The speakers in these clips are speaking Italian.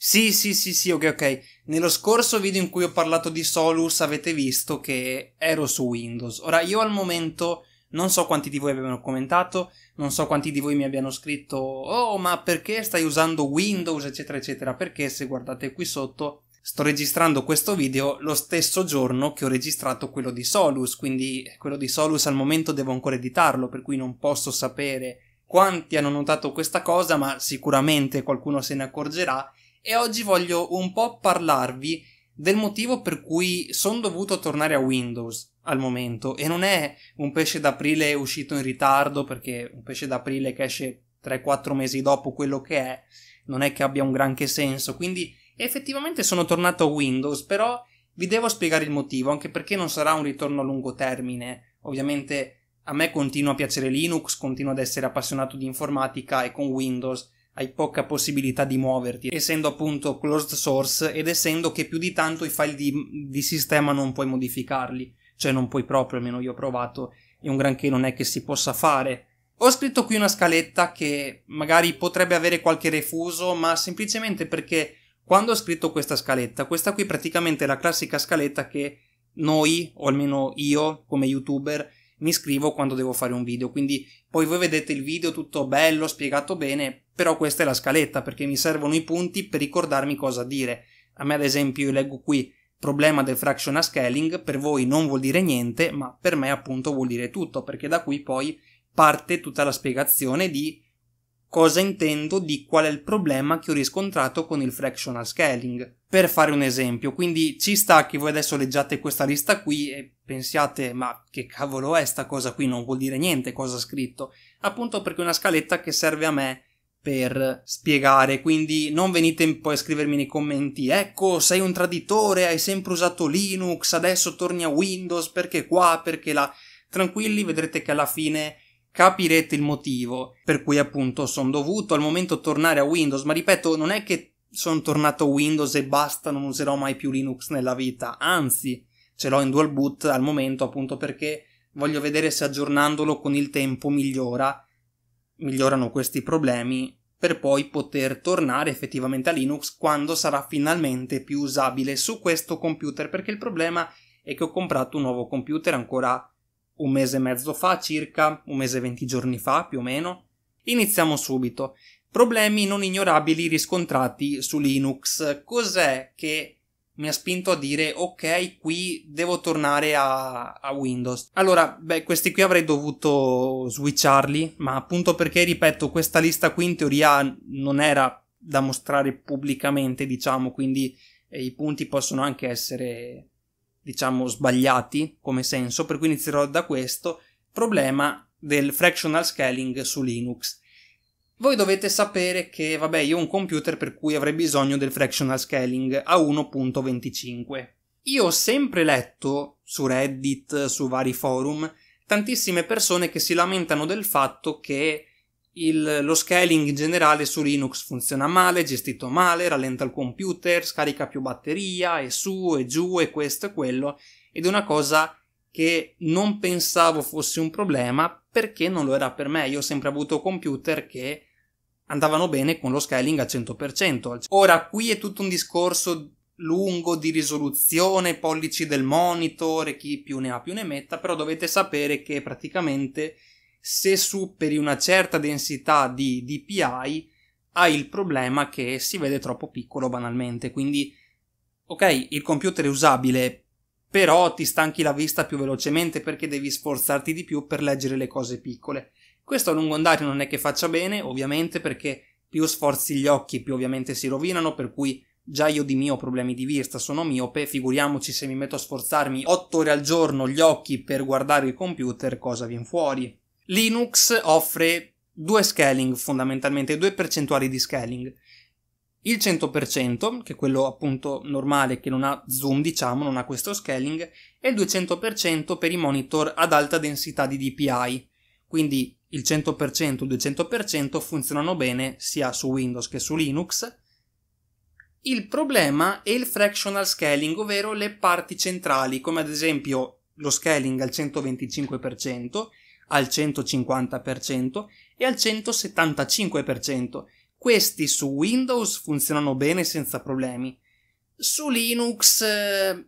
Sì, sì, sì, sì, ok, ok. Nello scorso video in cui ho parlato di Solus avete visto che ero su Windows. Ora, io al momento non so quanti di voi abbiano commentato, non so quanti di voi mi abbiano scritto «Oh, ma perché stai usando Windows?» eccetera eccetera, perché se guardate qui sotto sto registrando questo video lo stesso giorno che ho registrato quello di Solus, quindi quello di Solus al momento devo ancora editarlo, per cui non posso sapere quanti hanno notato questa cosa, ma sicuramente qualcuno se ne accorgerà e oggi voglio un po' parlarvi del motivo per cui sono dovuto tornare a Windows al momento e non è un pesce d'aprile uscito in ritardo perché un pesce d'aprile che esce 3-4 mesi dopo quello che è non è che abbia un granché senso quindi effettivamente sono tornato a Windows però vi devo spiegare il motivo anche perché non sarà un ritorno a lungo termine ovviamente a me continua a piacere Linux continuo ad essere appassionato di informatica e con Windows hai poca possibilità di muoverti, essendo appunto closed source ed essendo che più di tanto i file di, di sistema non puoi modificarli, cioè non puoi proprio, almeno io ho provato, e un granché non è che si possa fare. Ho scritto qui una scaletta che magari potrebbe avere qualche refuso, ma semplicemente perché quando ho scritto questa scaletta, questa qui praticamente è la classica scaletta che noi, o almeno io come youtuber, mi scrivo quando devo fare un video. Quindi poi voi vedete il video tutto bello, spiegato bene, però questa è la scaletta perché mi servono i punti per ricordarmi cosa dire. A me ad esempio io leggo qui problema del fractional scaling, per voi non vuol dire niente, ma per me appunto vuol dire tutto perché da qui poi parte tutta la spiegazione di cosa intendo di qual è il problema che ho riscontrato con il fractional scaling. Per fare un esempio, quindi ci sta che voi adesso leggiate questa lista qui e pensiate ma che cavolo è sta cosa qui, non vuol dire niente cosa ha scritto, appunto perché è una scaletta che serve a me per spiegare, quindi non venite poi a scrivermi nei commenti ecco sei un traditore, hai sempre usato Linux, adesso torni a Windows, perché qua, perché là, tranquilli vedrete che alla fine capirete il motivo per cui appunto sono dovuto al momento tornare a Windows, ma ripeto, non è che sono tornato a Windows e basta, non userò mai più Linux nella vita, anzi, ce l'ho in dual boot al momento appunto perché voglio vedere se aggiornandolo con il tempo migliora, migliorano questi problemi per poi poter tornare effettivamente a Linux quando sarà finalmente più usabile su questo computer, perché il problema è che ho comprato un nuovo computer ancora un mese e mezzo fa circa, un mese e venti giorni fa più o meno. Iniziamo subito. Problemi non ignorabili riscontrati su Linux. Cos'è che mi ha spinto a dire ok, qui devo tornare a, a Windows? Allora, beh, questi qui avrei dovuto switcharli, ma appunto perché, ripeto, questa lista qui in teoria non era da mostrare pubblicamente, diciamo, quindi eh, i punti possono anche essere diciamo, sbagliati come senso, per cui inizierò da questo problema del fractional scaling su Linux. Voi dovete sapere che, vabbè, io ho un computer per cui avrei bisogno del fractional scaling a 1.25. Io ho sempre letto su Reddit, su vari forum, tantissime persone che si lamentano del fatto che il, lo scaling in generale su Linux funziona male, gestito male, rallenta il computer, scarica più batteria, e su e giù e questo e quello, ed è una cosa che non pensavo fosse un problema perché non lo era per me. Io ho sempre avuto computer che andavano bene con lo scaling al 100%. Ora, qui è tutto un discorso lungo di risoluzione, pollici del monitor e chi più ne ha più ne metta, però dovete sapere che praticamente se superi una certa densità di DPI hai il problema che si vede troppo piccolo banalmente, quindi ok, il computer è usabile, però ti stanchi la vista più velocemente perché devi sforzarti di più per leggere le cose piccole. Questo a lungo andare non è che faccia bene, ovviamente, perché più sforzi gli occhi, più ovviamente si rovinano, per cui già io di mio ho problemi di vista, sono miope, figuriamoci se mi metto a sforzarmi 8 ore al giorno gli occhi per guardare il computer, cosa viene fuori. Linux offre due scaling fondamentalmente, due percentuali di scaling. Il 100%, che è quello appunto normale che non ha zoom, diciamo, non ha questo scaling, e il 200% per i monitor ad alta densità di DPI. Quindi il 100% e il 200% funzionano bene sia su Windows che su Linux. Il problema è il fractional scaling, ovvero le parti centrali, come ad esempio lo scaling al 125%, al 150% e al 175%. Questi su Windows funzionano bene senza problemi. Su Linux, eh,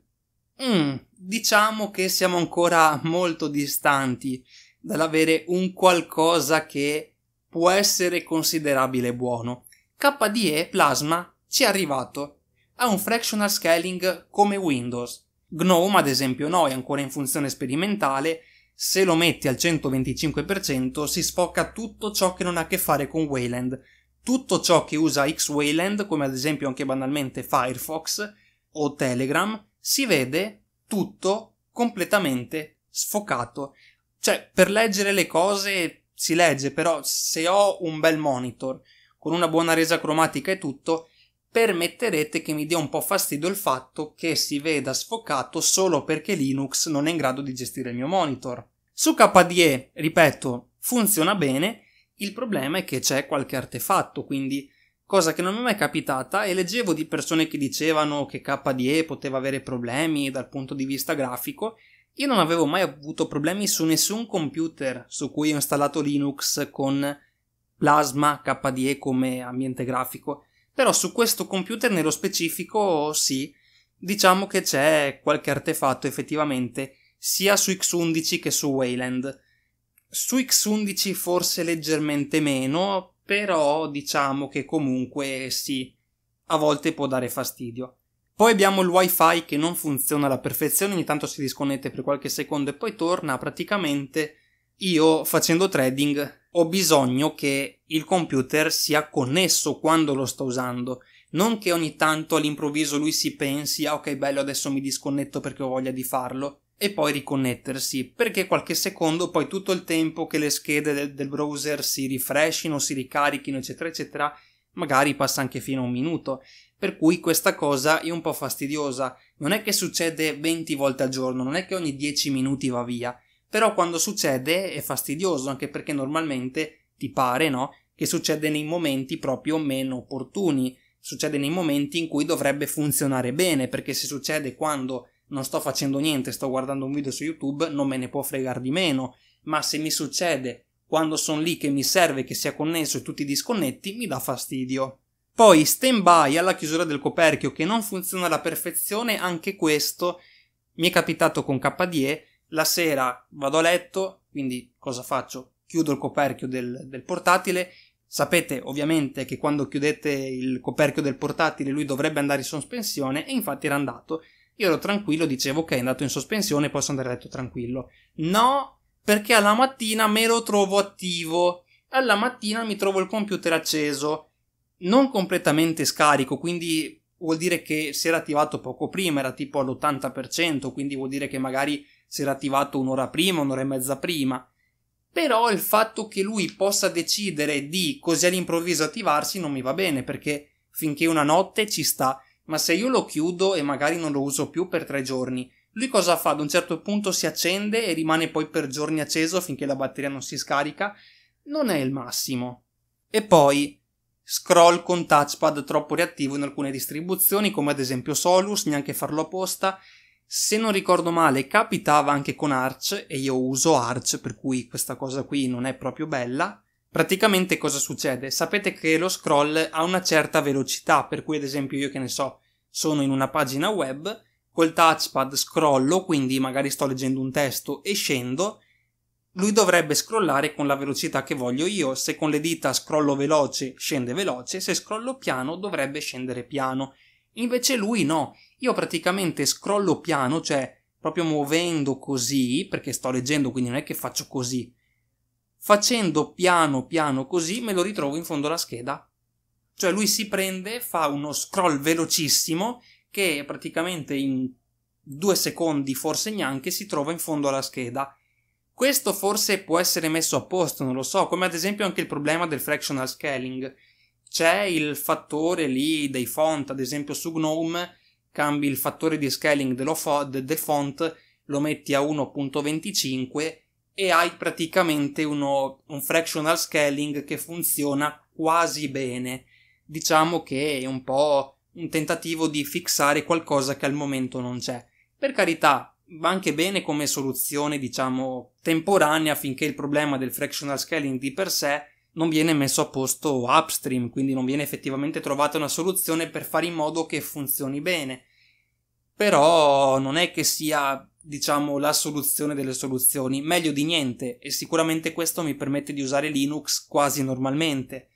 mm, diciamo che siamo ancora molto distanti dall'avere un qualcosa che può essere considerabile buono. KDE Plasma ci è arrivato. Ha un fractional scaling come Windows. GNOME, ad esempio, no, è ancora in funzione sperimentale se lo metti al 125% si sfocca tutto ciò che non ha a che fare con Wayland, tutto ciò che usa X Wayland, come ad esempio anche banalmente Firefox o Telegram, si vede tutto completamente sfocato. Cioè, per leggere le cose si legge, però se ho un bel monitor con una buona resa cromatica e tutto, permetterete che mi dia un po' fastidio il fatto che si veda sfocato solo perché Linux non è in grado di gestire il mio monitor. Su KDE, ripeto, funziona bene, il problema è che c'è qualche artefatto, quindi cosa che non mi è mai capitata e leggevo di persone che dicevano che KDE poteva avere problemi dal punto di vista grafico. Io non avevo mai avuto problemi su nessun computer su cui ho installato Linux con Plasma KDE come ambiente grafico, però su questo computer nello specifico sì, diciamo che c'è qualche artefatto effettivamente sia su X11 che su Wayland. Su X11 forse leggermente meno, però diciamo che comunque sì, a volte può dare fastidio. Poi abbiamo il wifi che non funziona alla perfezione, ogni tanto si disconnette per qualche secondo e poi torna. Praticamente io facendo trading ho bisogno che il computer sia connesso quando lo sto usando. Non che ogni tanto all'improvviso lui si pensi, ah ok bello adesso mi disconnetto perché ho voglia di farlo e poi riconnettersi perché qualche secondo poi tutto il tempo che le schede del, del browser si rifreshino, si ricarichino eccetera eccetera magari passa anche fino a un minuto per cui questa cosa è un po' fastidiosa. Non è che succede 20 volte al giorno, non è che ogni 10 minuti va via, però quando succede è fastidioso, anche perché normalmente ti pare, no? Che succede nei momenti proprio meno opportuni, succede nei momenti in cui dovrebbe funzionare bene, perché se succede quando non sto facendo niente, sto guardando un video su YouTube, non me ne può fregare di meno, ma se mi succede quando sono lì che mi serve che sia connesso e tutti ti disconnetti, mi dà fastidio. Poi stand by alla chiusura del coperchio che non funziona alla perfezione, anche questo mi è capitato con KDE, la sera vado a letto, quindi cosa faccio? Chiudo il coperchio del, del portatile, sapete ovviamente che quando chiudete il coperchio del portatile lui dovrebbe andare in sospensione e infatti era andato, io ero tranquillo, dicevo ok, è andato in sospensione, posso andare a letto tranquillo. No, perché alla mattina me lo trovo attivo. Alla mattina mi trovo il computer acceso, non completamente scarico, quindi vuol dire che si era attivato poco prima, era tipo all'80%, quindi vuol dire che magari si era attivato un'ora prima, un'ora e mezza prima. Però il fatto che lui possa decidere di così all'improvviso attivarsi non mi va bene, perché finché una notte ci sta ma se io lo chiudo e magari non lo uso più per tre giorni, lui cosa fa? Ad un certo punto si accende e rimane poi per giorni acceso finché la batteria non si scarica? Non è il massimo. E poi scroll con touchpad troppo reattivo in alcune distribuzioni, come ad esempio Solus, neanche farlo apposta. Se non ricordo male, capitava anche con Arch, e io uso Arch, per cui questa cosa qui non è proprio bella. Praticamente cosa succede? Sapete che lo scroll ha una certa velocità, per cui ad esempio io che ne so, sono in una pagina web, col touchpad scrollo, quindi magari sto leggendo un testo e scendo, lui dovrebbe scrollare con la velocità che voglio io, se con le dita scrollo veloce scende veloce, se scrollo piano dovrebbe scendere piano. Invece lui no, io praticamente scrollo piano, cioè proprio muovendo così, perché sto leggendo, quindi non è che faccio così. Facendo piano piano così me lo ritrovo in fondo alla scheda cioè lui si prende, fa uno scroll velocissimo che praticamente in due secondi, forse neanche, si trova in fondo alla scheda. Questo forse può essere messo a posto, non lo so, come ad esempio anche il problema del fractional scaling. C'è il fattore lì dei font, ad esempio su GNOME cambi il fattore di scaling del font, lo metti a 1.25 e hai praticamente uno, un fractional scaling che funziona quasi bene diciamo che è un po' un tentativo di fissare qualcosa che al momento non c'è. Per carità, va anche bene come soluzione, diciamo, temporanea finché il problema del fractional scaling di per sé non viene messo a posto upstream, quindi non viene effettivamente trovata una soluzione per fare in modo che funzioni bene. Però non è che sia, diciamo, la soluzione delle soluzioni, meglio di niente, e sicuramente questo mi permette di usare Linux quasi normalmente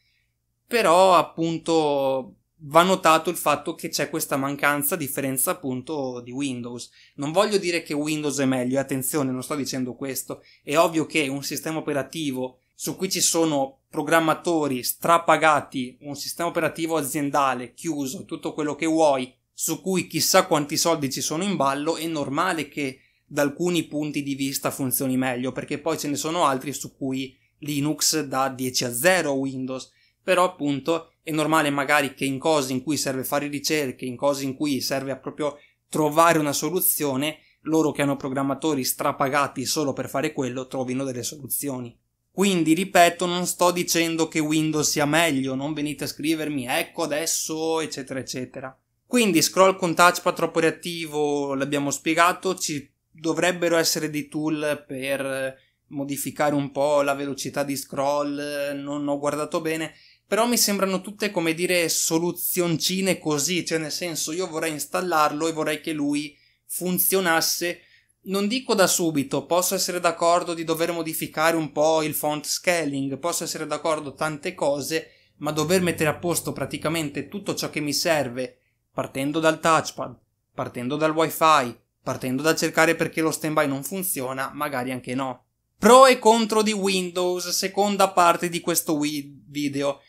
però appunto va notato il fatto che c'è questa mancanza differenza appunto di Windows. Non voglio dire che Windows è meglio, attenzione, non sto dicendo questo. È ovvio che un sistema operativo su cui ci sono programmatori strapagati, un sistema operativo aziendale chiuso, tutto quello che vuoi, su cui chissà quanti soldi ci sono in ballo, è normale che da alcuni punti di vista funzioni meglio, perché poi ce ne sono altri su cui Linux dà 10 a 0 Windows però appunto è normale magari che in cose in cui serve fare ricerche, in cose in cui serve a proprio trovare una soluzione, loro che hanno programmatori strapagati solo per fare quello trovino delle soluzioni. Quindi ripeto, non sto dicendo che Windows sia meglio, non venite a scrivermi ecco adesso eccetera eccetera. Quindi scroll con touchpad troppo reattivo, l'abbiamo spiegato, ci dovrebbero essere dei tool per modificare un po' la velocità di scroll, non ho guardato bene, però mi sembrano tutte come dire soluzioncine così, cioè nel senso io vorrei installarlo e vorrei che lui funzionasse, non dico da subito, posso essere d'accordo di dover modificare un po' il font scaling, posso essere d'accordo tante cose, ma dover mettere a posto praticamente tutto ciò che mi serve, partendo dal touchpad, partendo dal wifi, partendo da cercare perché lo standby non funziona, magari anche no. Pro e contro di Windows, seconda parte di questo video.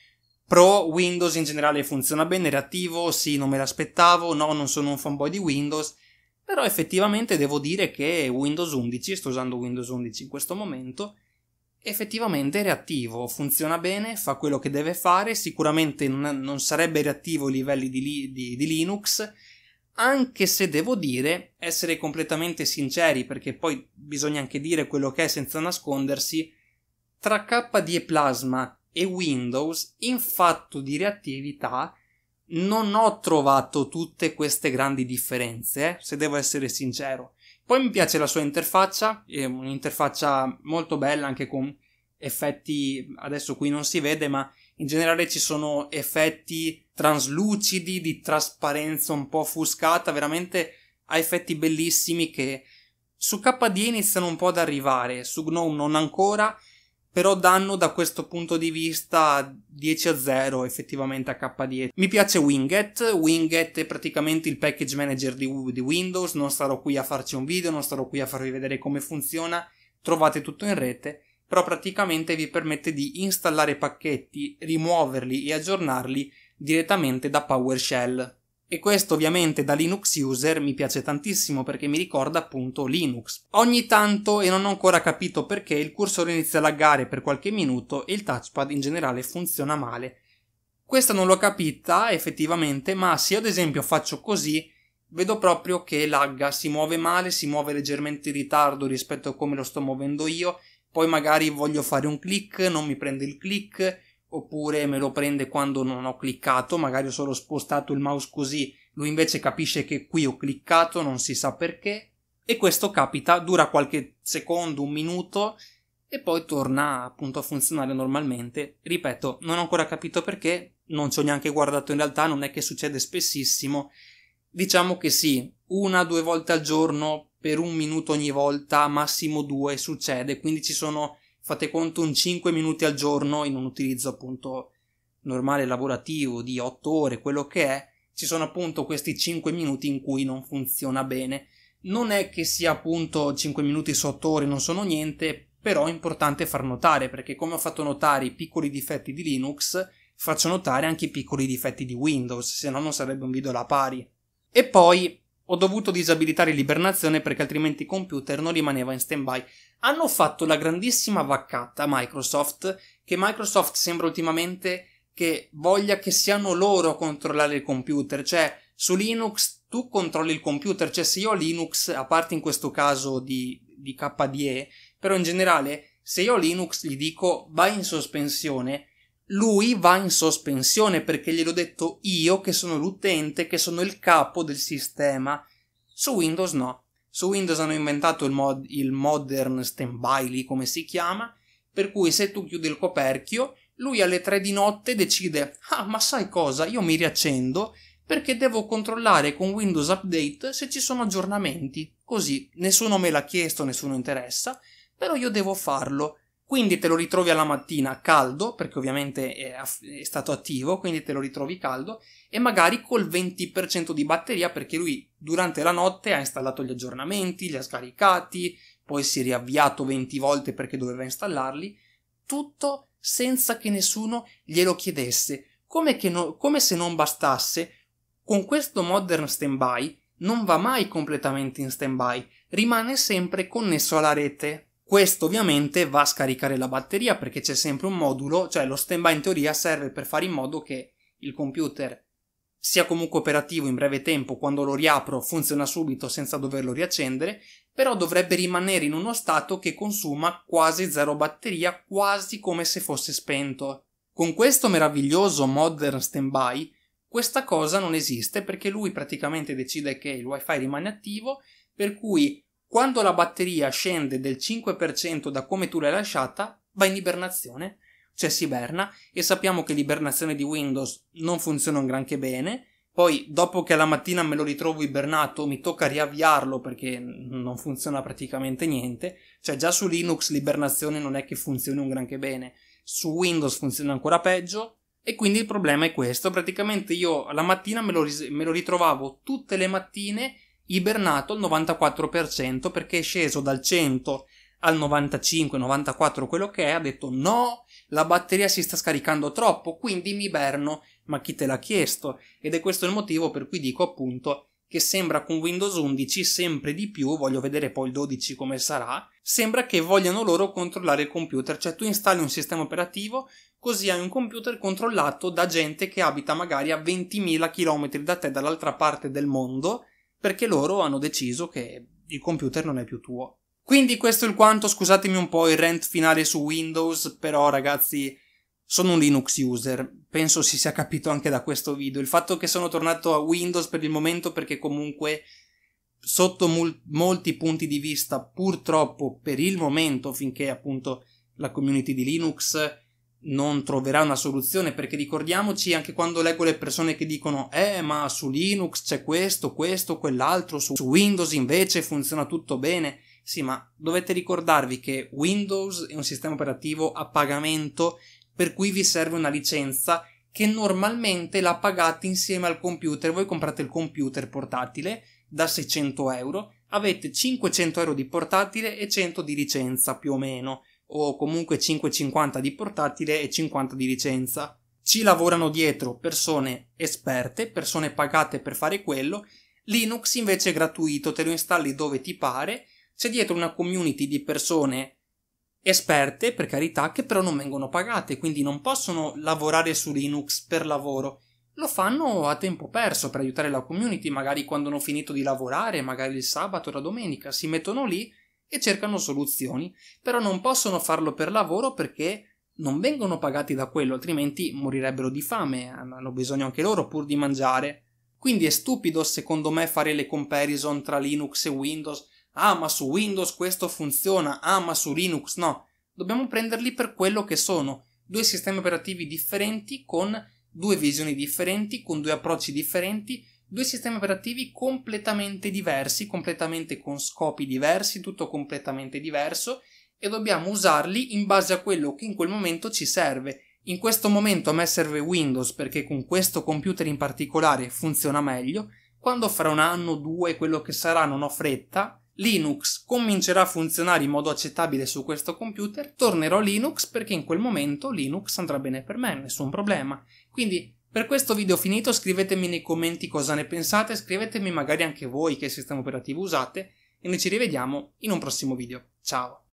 Pro Windows in generale funziona bene, era attivo, sì, non me l'aspettavo, no, non sono un fanboy di Windows, però effettivamente devo dire che Windows 11, sto usando Windows 11 in questo momento, effettivamente è reattivo, funziona bene, fa quello che deve fare, sicuramente non, sarebbe reattivo ai livelli di, di, di Linux, anche se devo dire, essere completamente sinceri, perché poi bisogna anche dire quello che è senza nascondersi, tra KDE Plasma e Windows in fatto di reattività non ho trovato tutte queste grandi differenze, eh, se devo essere sincero. Poi mi piace la sua interfaccia, è un'interfaccia molto bella anche con effetti, adesso qui non si vede, ma in generale ci sono effetti traslucidi, di trasparenza un po' offuscata, veramente ha effetti bellissimi che su KDE iniziano un po' ad arrivare, su GNOME non ancora, però danno da questo punto di vista 10 a 0 effettivamente a K10. Mi piace Winget, Winget è praticamente il package manager di, di, Windows, non starò qui a farci un video, non starò qui a farvi vedere come funziona, trovate tutto in rete, però praticamente vi permette di installare pacchetti, rimuoverli e aggiornarli direttamente da PowerShell. E questo ovviamente da Linux user mi piace tantissimo perché mi ricorda appunto Linux. Ogni tanto, e non ho ancora capito perché, il cursore inizia a laggare per qualche minuto e il touchpad in generale funziona male. Questa non l'ho capita effettivamente, ma se io ad esempio faccio così, vedo proprio che lagga, si muove male, si muove leggermente in ritardo rispetto a come lo sto muovendo io, poi magari voglio fare un click, non mi prende il click, oppure me lo prende quando non ho cliccato, magari ho solo spostato il mouse così, lui invece capisce che qui ho cliccato, non si sa perché, e questo capita, dura qualche secondo, un minuto, e poi torna appunto a funzionare normalmente. Ripeto, non ho ancora capito perché, non ci ho neanche guardato in realtà, non è che succede spessissimo. Diciamo che sì, una o due volte al giorno, per un minuto ogni volta, massimo due, succede, quindi ci sono fate conto un 5 minuti al giorno in un utilizzo appunto normale lavorativo di 8 ore, quello che è, ci sono appunto questi 5 minuti in cui non funziona bene. Non è che sia appunto 5 minuti su 8 ore non sono niente, però è importante far notare perché come ho fatto notare i piccoli difetti di Linux, faccio notare anche i piccoli difetti di Windows, se no non sarebbe un video alla pari. E poi ho dovuto disabilitare l'ibernazione perché altrimenti il computer non rimaneva in stand-by. Hanno fatto la grandissima vaccata Microsoft, che Microsoft sembra ultimamente che voglia che siano loro a controllare il computer, cioè su Linux tu controlli il computer, cioè se io ho Linux, a parte in questo caso di, di KDE, però in generale se io ho Linux gli dico vai in sospensione, lui va in sospensione perché gliel'ho detto io che sono l'utente, che sono il capo del sistema. Su Windows no. Su Windows hanno inventato il, mod, il modern standby lì come si chiama, per cui se tu chiudi il coperchio, lui alle 3 di notte decide "Ah, ma sai cosa? Io mi riaccendo perché devo controllare con Windows Update se ci sono aggiornamenti". Così nessuno me l'ha chiesto, nessuno interessa, però io devo farlo quindi te lo ritrovi alla mattina caldo, perché ovviamente è, è stato attivo, quindi te lo ritrovi caldo, e magari col 20% di batteria, perché lui durante la notte ha installato gli aggiornamenti, li ha scaricati, poi si è riavviato 20 volte perché doveva installarli, tutto senza che nessuno glielo chiedesse, come, no, come se non bastasse, con questo modern standby non va mai completamente in standby, rimane sempre connesso alla rete. Questo ovviamente va a scaricare la batteria perché c'è sempre un modulo, cioè lo standby in teoria serve per fare in modo che il computer sia comunque operativo in breve tempo, quando lo riapro funziona subito senza doverlo riaccendere, però dovrebbe rimanere in uno stato che consuma quasi zero batteria, quasi come se fosse spento. Con questo meraviglioso Modern Standby, questa cosa non esiste perché lui praticamente decide che il wifi rimane attivo, per cui quando la batteria scende del 5% da come tu l'hai lasciata, va in ibernazione, cioè si iberna e sappiamo che l'ibernazione di Windows non funziona un granché bene. Poi dopo che alla mattina me lo ritrovo ibernato mi tocca riavviarlo perché non funziona praticamente niente, cioè già su Linux l'ibernazione non è che funzioni un granché bene, su Windows funziona ancora peggio e quindi il problema è questo, praticamente io la mattina me lo, ris- me lo ritrovavo tutte le mattine ibernato al 94% perché è sceso dal 100 al 95, 94 quello che è, ha detto no, la batteria si sta scaricando troppo, quindi mi iberno, ma chi te l'ha chiesto? Ed è questo il motivo per cui dico appunto che sembra con Windows 11 sempre di più, voglio vedere poi il 12 come sarà, sembra che vogliano loro controllare il computer, cioè tu installi un sistema operativo, così hai un computer controllato da gente che abita magari a 20.000 km da te dall'altra parte del mondo, perché loro hanno deciso che il computer non è più tuo. Quindi questo è il quanto, scusatemi un po' il rant finale su Windows, però ragazzi sono un Linux user, penso si sia capito anche da questo video. Il fatto che sono tornato a Windows per il momento perché comunque sotto mol- molti punti di vista, purtroppo per il momento, finché appunto la community di Linux non troverà una soluzione perché ricordiamoci anche quando leggo le persone che dicono eh ma su Linux c'è questo, questo, quell'altro, su, su Windows invece funziona tutto bene. Sì, ma dovete ricordarvi che Windows è un sistema operativo a pagamento per cui vi serve una licenza che normalmente la pagate insieme al computer. Voi comprate il computer portatile da 600 euro, avete 500 euro di portatile e 100 di licenza più o meno o comunque 5,50 di portatile e 50 di licenza. Ci lavorano dietro persone esperte, persone pagate per fare quello. Linux invece è gratuito, te lo installi dove ti pare. C'è dietro una community di persone esperte, per carità, che però non vengono pagate, quindi non possono lavorare su Linux per lavoro. Lo fanno a tempo perso per aiutare la community, magari quando hanno finito di lavorare, magari il sabato o la domenica, si mettono lì e cercano soluzioni, però non possono farlo per lavoro perché non vengono pagati da quello, altrimenti morirebbero di fame, hanno bisogno anche loro pur di mangiare. Quindi è stupido secondo me fare le comparison tra Linux e Windows. Ah, ma su Windows questo funziona, ah, ma su Linux no. Dobbiamo prenderli per quello che sono, due sistemi operativi differenti con due visioni differenti, con due approcci differenti, due sistemi operativi completamente diversi, completamente con scopi diversi, tutto completamente diverso e dobbiamo usarli in base a quello che in quel momento ci serve. In questo momento a me serve Windows perché con questo computer in particolare funziona meglio. Quando fra un anno due quello che sarà non ho fretta, Linux comincerà a funzionare in modo accettabile su questo computer, tornerò Linux perché in quel momento Linux andrà bene per me, nessun problema. Quindi per questo video finito scrivetemi nei commenti cosa ne pensate, scrivetemi magari anche voi che sistema operativo usate e noi ci rivediamo in un prossimo video. Ciao!